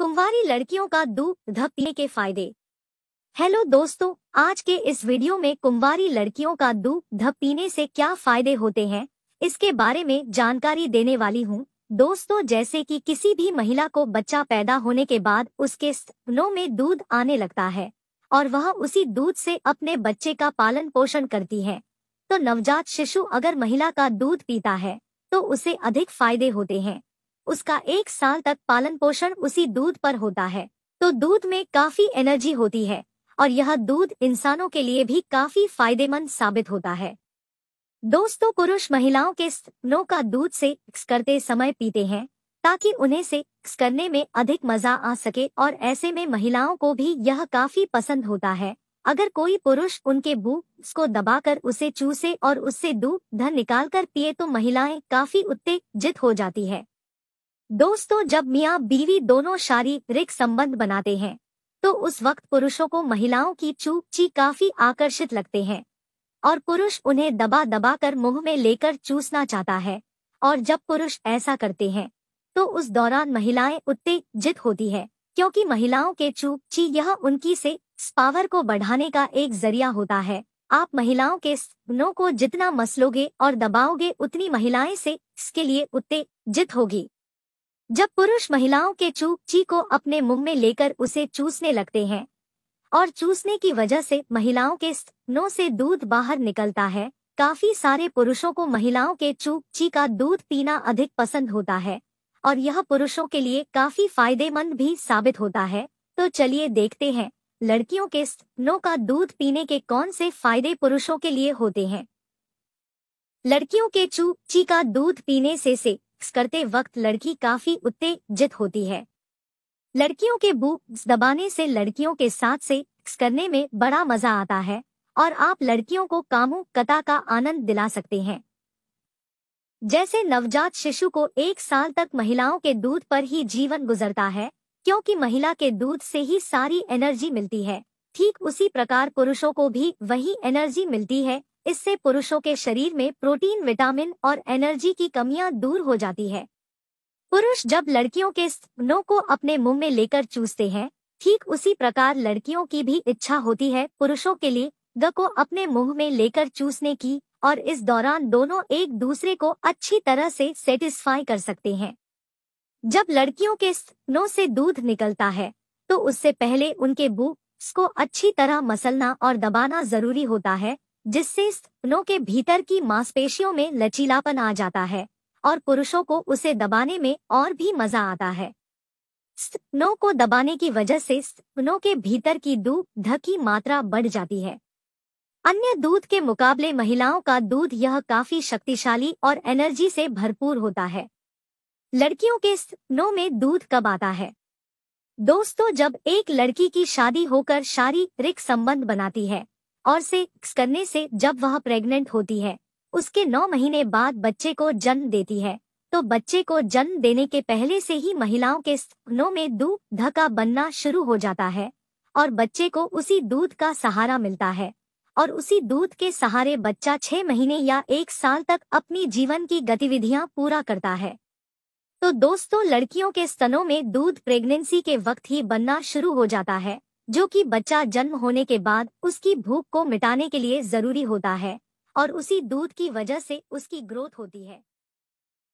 कुंवारी लड़कियों का दूध पीने के फायदे हेलो दोस्तों आज के इस वीडियो में कुंवारी लड़कियों का दूध धप पीने से क्या फायदे होते हैं इसके बारे में जानकारी देने वाली हूँ दोस्तों जैसे कि किसी भी महिला को बच्चा पैदा होने के बाद उसके स्तनों में दूध आने लगता है और वह उसी दूध से अपने बच्चे का पालन पोषण करती है तो नवजात शिशु अगर महिला का दूध पीता है तो उसे अधिक फायदे होते हैं उसका एक साल तक पालन पोषण उसी दूध पर होता है तो दूध में काफी एनर्जी होती है और यह दूध इंसानों के लिए भी काफी फायदेमंद साबित होता है दोस्तों पुरुष महिलाओं के स्तनों का दूध से करते समय पीते हैं ताकि उन्हें से करने में अधिक मजा आ सके और ऐसे में महिलाओं को भी यह काफी पसंद होता है अगर कोई पुरुष उनके बू को दबाकर उसे चूसे और उससे दूध धन निकालकर पिए तो महिलाएं काफी उत्तेजित हो जाती है दोस्तों जब मियाँ बीवी दोनों शारीरिक संबंध बनाते हैं तो उस वक्त पुरुषों को महिलाओं की चूक ची काफी आकर्षित लगते हैं और पुरुष उन्हें दबा दबा कर मुंह में लेकर चूसना चाहता है और जब पुरुष ऐसा करते हैं तो उस दौरान महिलाएं उत्तेजित होती है क्योंकि महिलाओं के चूक ची यह उनकी से पावर को बढ़ाने का एक जरिया होता है आप महिलाओं के सपनों को जितना मसलोगे और दबाओगे उतनी महिलाएं से इसके लिए उत्तेजित होगी जब पुरुष महिलाओं के चूक ची को अपने मुंह में लेकर उसे चूसने लगते हैं और चूसने की वजह से महिलाओं के स्तनों से दूध बाहर निकलता है काफी सारे पुरुषों को महिलाओं के चूक ची का दूध पीना अधिक पसंद होता है और यह पुरुषों के लिए काफी फायदेमंद भी साबित होता है तो चलिए देखते हैं लड़कियों के स्तनों का दूध पीने के कौन से फायदे पुरुषों के लिए होते हैं लड़कियों के चूक ची का दूध पीने से से सेक्स करते वक्त लड़की काफी उत्तेजित होती है लड़कियों के बूब्स दबाने से लड़कियों के साथ सेक्स करने में बड़ा मजा आता है और आप लड़कियों को कामू कता का आनंद दिला सकते हैं जैसे नवजात शिशु को एक साल तक महिलाओं के दूध पर ही जीवन गुजरता है क्योंकि महिला के दूध से ही सारी एनर्जी मिलती है ठीक उसी प्रकार पुरुषों को भी वही एनर्जी मिलती है इससे पुरुषों के शरीर में प्रोटीन विटामिन और एनर्जी की कमियां दूर हो जाती है पुरुष जब लड़कियों के स्तनों को अपने मुंह में लेकर चूसते हैं ठीक उसी प्रकार लड़कियों की भी इच्छा होती है पुरुषों के लिए ग को अपने मुंह में लेकर चूसने की और इस दौरान दोनों एक दूसरे को अच्छी तरह से सेटिस्फाई कर सकते हैं जब लड़कियों के स्तनों से दूध निकलता है तो उससे पहले उनके बूस को अच्छी तरह मसलना और दबाना जरूरी होता है जिससे स्तनों के भीतर की मांसपेशियों में लचीलापन आ जाता है और पुरुषों को उसे दबाने में और भी मजा आता है स्तनों को दबाने की वजह से स्तनों के भीतर की दूध की मात्रा बढ़ जाती है अन्य दूध के मुकाबले महिलाओं का दूध यह काफी शक्तिशाली और एनर्जी से भरपूर होता है लड़कियों के स्तनों में दूध कब आता है दोस्तों जब एक लड़की की शादी होकर शारीरिक संबंध बनाती है और सेक्स करने से जब वह प्रेग्नेंट होती है उसके नौ महीने बाद बच्चे को जन्म देती है तो बच्चे को जन्म देने के पहले से ही महिलाओं के स्तनों में दूध धका बनना शुरू हो जाता है और बच्चे को उसी दूध का सहारा मिलता है और उसी दूध के सहारे बच्चा छह महीने या एक साल तक अपनी जीवन की गतिविधियां पूरा करता है तो दोस्तों लड़कियों के स्तनों में दूध प्रेगनेंसी के वक्त ही बनना शुरू हो जाता है जो कि बच्चा जन्म होने के बाद उसकी भूख को मिटाने के लिए जरूरी होता है और उसी दूध की वजह से उसकी ग्रोथ होती है